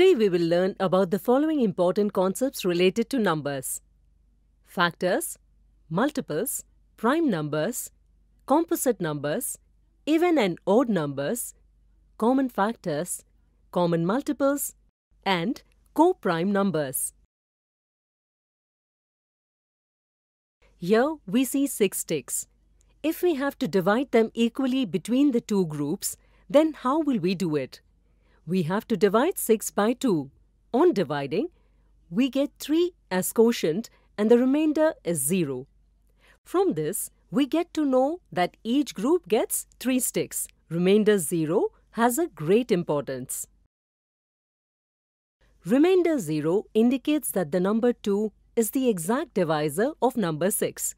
Today we will learn about the following important concepts related to numbers. Factors, multiples, prime numbers, composite numbers, even and odd numbers, common factors, common multiples, and co-prime numbers. Here we see six sticks. If we have to divide them equally between the two groups, then how will we do it? we have to divide 6 by 2. On dividing, we get 3 as quotient and the remainder is 0. From this, we get to know that each group gets 3 sticks. Remainder 0 has a great importance. Remainder 0 indicates that the number 2 is the exact divisor of number 6.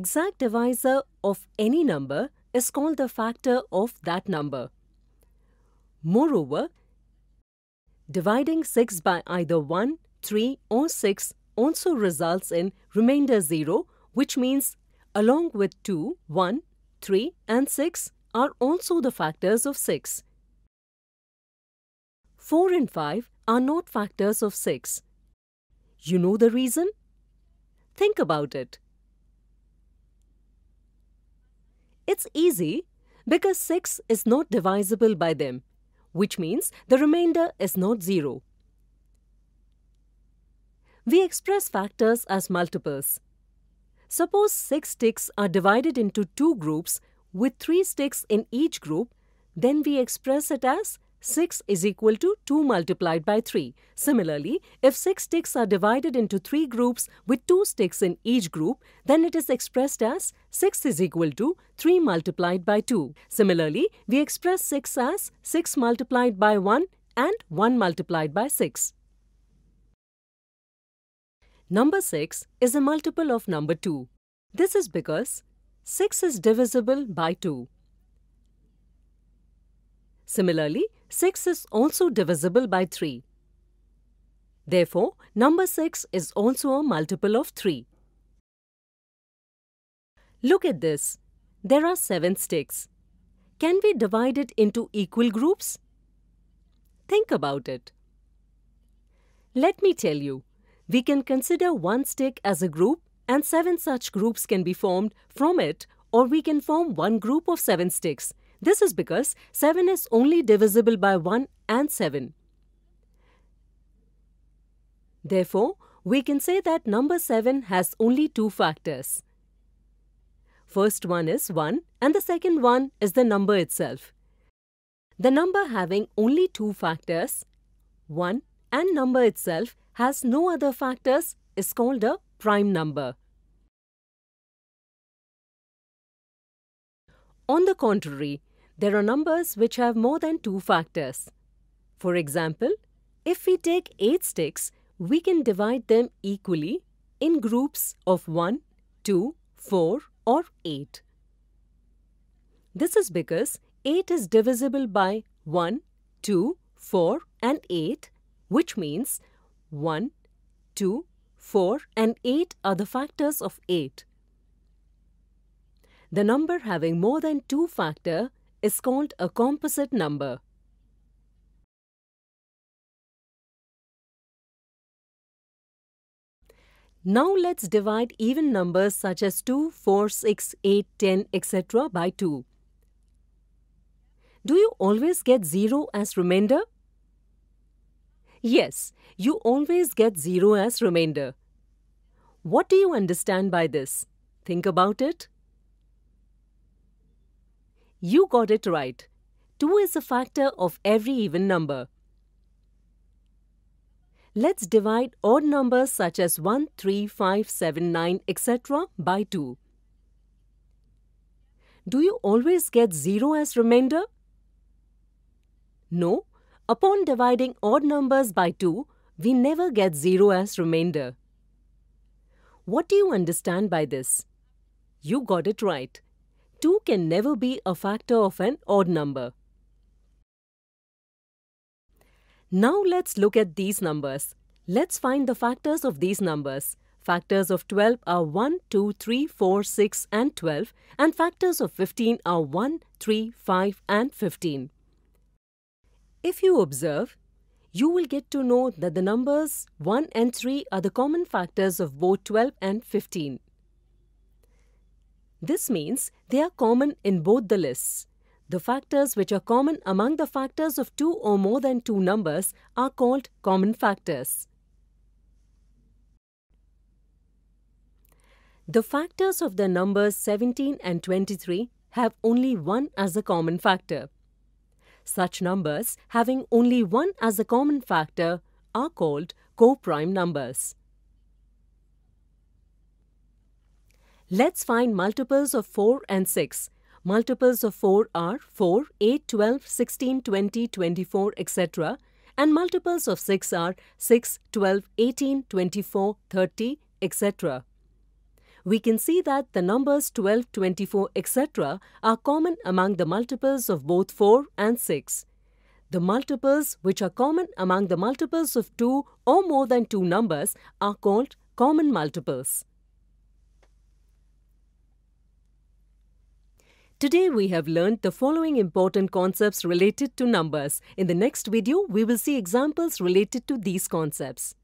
Exact divisor of any number is called the factor of that number. Moreover, dividing 6 by either 1, 3 or 6 also results in remainder 0 which means along with 2, 1, 3 and 6 are also the factors of 6. 4 and 5 are not factors of 6. You know the reason? Think about it. It's easy because 6 is not divisible by them which means the remainder is not zero. We express factors as multiples. Suppose six sticks are divided into two groups with three sticks in each group, then we express it as 6 is equal to 2 multiplied by 3. Similarly, if 6 sticks are divided into 3 groups with 2 sticks in each group, then it is expressed as 6 is equal to 3 multiplied by 2. Similarly, we express 6 as 6 multiplied by 1 and 1 multiplied by 6. Number 6 is a multiple of number 2. This is because 6 is divisible by 2. Similarly, 6 is also divisible by 3. Therefore, number 6 is also a multiple of 3. Look at this. There are 7 sticks. Can we divide it into equal groups? Think about it. Let me tell you, we can consider one stick as a group and seven such groups can be formed from it or we can form one group of seven sticks this is because 7 is only divisible by 1 and 7. Therefore, we can say that number 7 has only two factors. First one is 1 and the second one is the number itself. The number having only two factors, 1 and number itself has no other factors is called a prime number. On the contrary, there are numbers which have more than two factors. For example, if we take 8 sticks, we can divide them equally in groups of 1, 2, 4 or 8. This is because 8 is divisible by 1, 2, 4 and 8 which means 1, 2, 4 and 8 are the factors of 8. The number having more than 2 factor is called a composite number. Now let's divide even numbers such as 2, 4, 6, 8, 10, etc. by 2. Do you always get 0 as remainder? Yes, you always get 0 as remainder. What do you understand by this? Think about it. You got it right. 2 is a factor of every even number. Let's divide odd numbers such as 1, 3, 5, 7, 9, etc. by 2. Do you always get 0 as remainder? No. Upon dividing odd numbers by 2, we never get 0 as remainder. What do you understand by this? You got it right. 2 can never be a factor of an odd number. Now let's look at these numbers. Let's find the factors of these numbers. Factors of 12 are 1, 2, 3, 4, 6 and 12 and factors of 15 are 1, 3, 5 and 15. If you observe, you will get to know that the numbers 1 and 3 are the common factors of both 12 and 15. This means they are common in both the lists. The factors which are common among the factors of two or more than two numbers are called common factors. The factors of the numbers 17 and 23 have only one as a common factor. Such numbers having only one as a common factor are called co-prime numbers. Let's find multiples of 4 and 6. Multiples of 4 are 4, 8, 12, 16, 20, 24, etc. And multiples of 6 are 6, 12, 18, 24, 30, etc. We can see that the numbers 12, 24, etc. are common among the multiples of both 4 and 6. The multiples which are common among the multiples of 2 or more than 2 numbers are called common multiples. Today we have learned the following important concepts related to numbers. In the next video, we will see examples related to these concepts.